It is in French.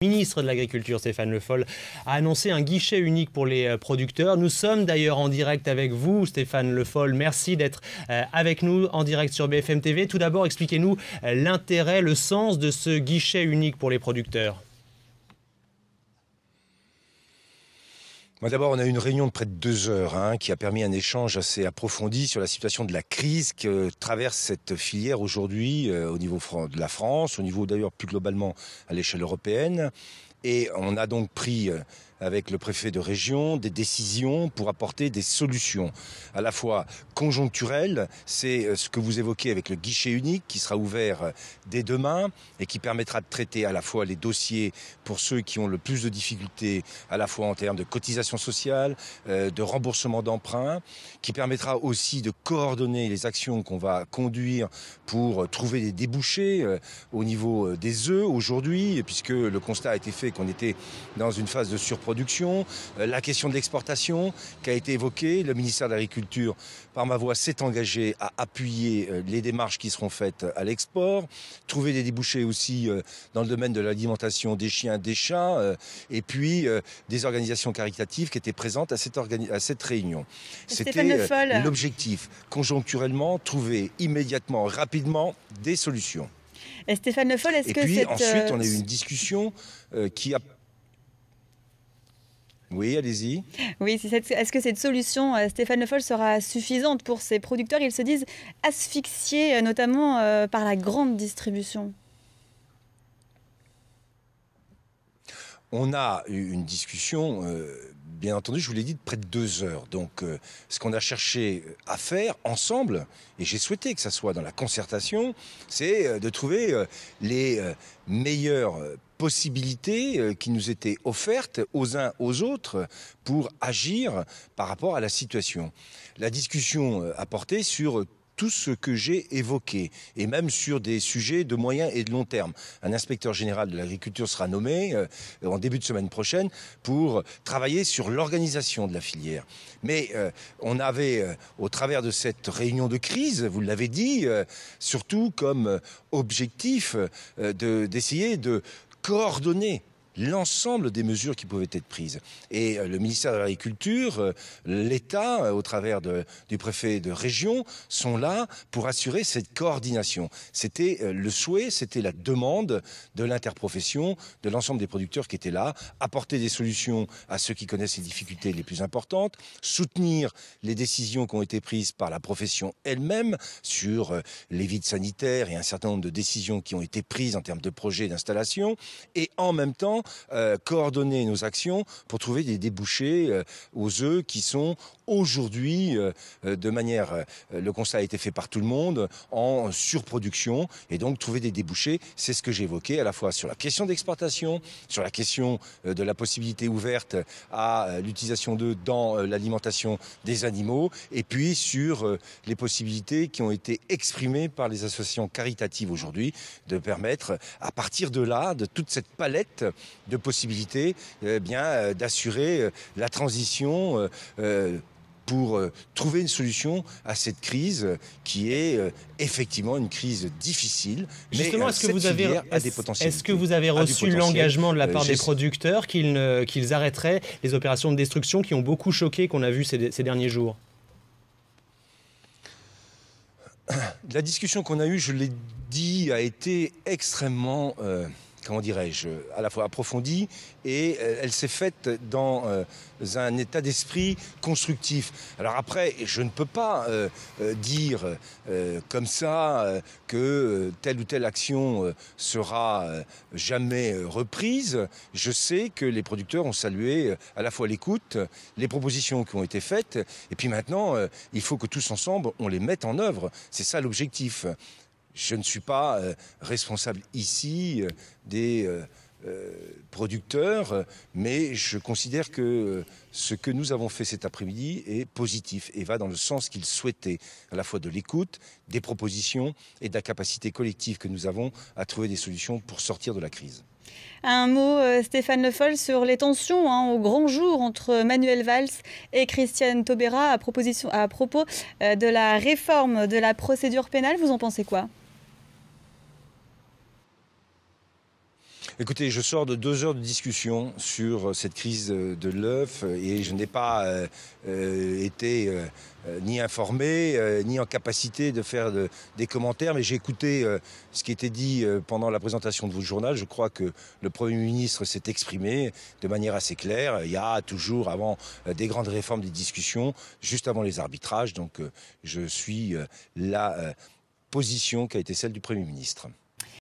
ministre de l'Agriculture, Stéphane Le Foll, a annoncé un guichet unique pour les euh, producteurs. Nous sommes d'ailleurs en direct avec vous, Stéphane Le Foll. Merci d'être euh, avec nous en direct sur BFM TV. Tout d'abord, expliquez-nous euh, l'intérêt, le sens de ce guichet unique pour les producteurs. d'abord, on a eu une réunion de près de deux heures hein, qui a permis un échange assez approfondi sur la situation de la crise que traverse cette filière aujourd'hui euh, au niveau de la France, au niveau d'ailleurs plus globalement à l'échelle européenne. Et on a donc pris euh, avec le préfet de région, des décisions pour apporter des solutions, à la fois conjoncturelles, c'est euh, ce que vous évoquez avec le guichet unique qui sera ouvert euh, dès demain et qui permettra de traiter à la fois les dossiers pour ceux qui ont le plus de difficultés, à la fois en termes de cotisation sociale, euh, de remboursement d'emprunt, qui permettra aussi de coordonner les actions qu'on va conduire pour trouver des débouchés au niveau des œufs aujourd'hui, puisque le constat a été fait qu'on était dans une phase de surprise production, euh, la question de l'exportation qui a été évoquée. Le ministère de l'Agriculture, par ma voix, s'est engagé à appuyer euh, les démarches qui seront faites euh, à l'export, trouver des débouchés aussi dans le domaine de l'alimentation des chiens, des chats, et puis des organisations caritatives qui étaient présentes à cette, à cette réunion. C'était l'objectif, conjoncturellement, trouver immédiatement, rapidement, des solutions. Et Stéphane Le est-ce que puis, ensuite, on a eu une discussion qui a oui, allez-y. Oui, est-ce que cette solution, euh, Stéphane Le Foll, sera suffisante pour ces producteurs Ils se disent asphyxiés, euh, notamment euh, par la grande distribution. On a eu une discussion bien entendu, je vous l'ai dit, de près de deux heures. Donc, euh, ce qu'on a cherché à faire ensemble, et j'ai souhaité que ça soit dans la concertation, c'est euh, de trouver euh, les meilleures possibilités qui nous étaient offertes aux uns aux autres pour agir par rapport à la situation. La discussion a porté sur tout ce que j'ai évoqué, et même sur des sujets de moyen et de long terme. Un inspecteur général de l'agriculture sera nommé euh, en début de semaine prochaine pour travailler sur l'organisation de la filière. Mais euh, on avait, euh, au travers de cette réunion de crise, vous l'avez dit, surtout comme objectif de, d'essayer de coordonner l'ensemble des mesures qui pouvaient être prises. Et euh, le ministère de l'Agriculture, euh, l'État, euh, au travers de, du préfet de région, sont là pour assurer cette coordination. C'était le souhait, c'était la demande de l'interprofession, de l'ensemble des producteurs qui étaient là, apporter des solutions à ceux qui connaissent les difficultés les plus importantes, soutenir les décisions qui ont été prises par la profession elle-même sur les vides sanitaires et un certain nombre de décisions qui ont été prises en termes de projets d'installation, et en même temps euh, coordonner nos actions pour trouver des débouchés euh, aux œufs qui sont aujourd'hui, euh, de manière, euh, le constat a été fait par tout le monde, en surproduction, et donc trouver des débouchés, c'est ce que j'évoquais, à la fois sur la question d'exportation, sur la question euh, de la possibilité ouverte à l'utilisation d'eux dans l'alimentation des animaux, et puis sur les possibilités qui ont été exprimées par les associations caritatives aujourd'hui, de permettre, à partir de là, de toute cette palette de possibilités, eh bien, d'assurer la transition pour euh, trouver une solution à cette crise euh, qui est euh, effectivement une crise difficile. Justement, est-ce que vous avez est-ce que vous avez reçu l'engagement de la part des producteurs qu'ils arrêteraient les opérations de destruction qui ont beaucoup choqué qu'on a vu ces, derniers jours La discussion qu'on a eue, je l'ai dit, a été extrêmement comment dirais-je, à la fois approfondie et euh, elle s'est faite dans euh, un état d'esprit constructif. Alors après, je ne peux pas euh, dire comme ça que telle ou telle action sera jamais reprise. Je sais que les producteurs ont salué à la fois l'écoute, les propositions qui ont été faites, et puis maintenant, il faut que tous ensemble, on les mette en œuvre. C'est ça l'objectif. Je ne suis pas euh, responsable ici euh, des euh, producteurs, mais je considère que ce que nous avons fait cet après-midi est positif et va dans le sens qu'il souhaitait, à la fois de l'écoute, des propositions et de la capacité collective que nous avons à trouver des solutions pour sortir de la crise. Un mot, Stéphane Le Foll, sur les tensions hein, au grand jour entre Manuel Valls et Christiane Taubera à propos de la réforme de la procédure pénale. Vous en pensez quoi Écoutez, je sors de deux heures de discussion sur euh, cette crise euh, de l'œuf euh, et je n'ai pas été ni informé, ni en capacité de faire des commentaires, mais j'ai écouté ce qui était dit pendant la présentation de votre journal. Je crois que le Premier ministre s'est exprimé de manière assez claire. Il y a toujours, avant des grandes réformes, des discussions, juste avant les arbitrages. Donc je suis la position qui a été celle du Premier ministre.